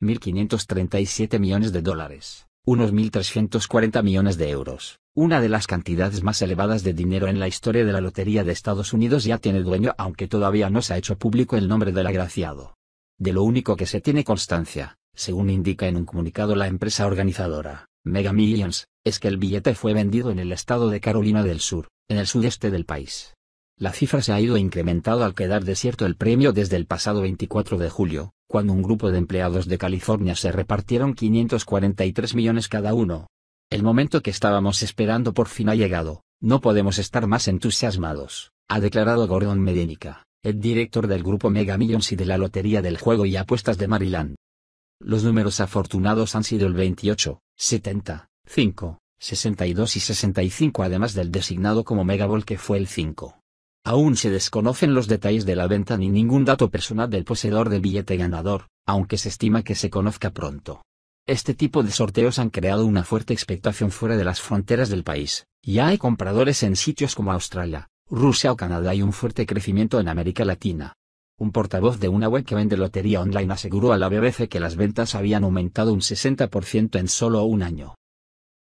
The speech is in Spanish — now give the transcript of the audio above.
1.537 millones de dólares, unos 1.340 millones de euros. Una de las cantidades más elevadas de dinero en la historia de la Lotería de Estados Unidos ya tiene dueño aunque todavía no se ha hecho público el nombre del agraciado. De lo único que se tiene constancia, según indica en un comunicado la empresa organizadora, Mega Millions, es que el billete fue vendido en el estado de Carolina del Sur, en el sudeste del país. La cifra se ha ido incrementando al quedar desierto el premio desde el pasado 24 de julio, cuando un grupo de empleados de California se repartieron 543 millones cada uno. El momento que estábamos esperando por fin ha llegado, no podemos estar más entusiasmados, ha declarado Gordon Medénica, el director del grupo Mega Millions y de la Lotería del Juego y Apuestas de Maryland. Los números afortunados han sido el 28, 70, 5, 62 y 65 además del designado como Megaball que fue el 5. Aún se desconocen los detalles de la venta ni ningún dato personal del poseedor del billete ganador, aunque se estima que se conozca pronto. Este tipo de sorteos han creado una fuerte expectación fuera de las fronteras del país. Ya hay compradores en sitios como Australia, Rusia o Canadá y un fuerte crecimiento en América Latina. Un portavoz de una web que vende lotería online aseguró a la BBC que las ventas habían aumentado un 60% en solo un año.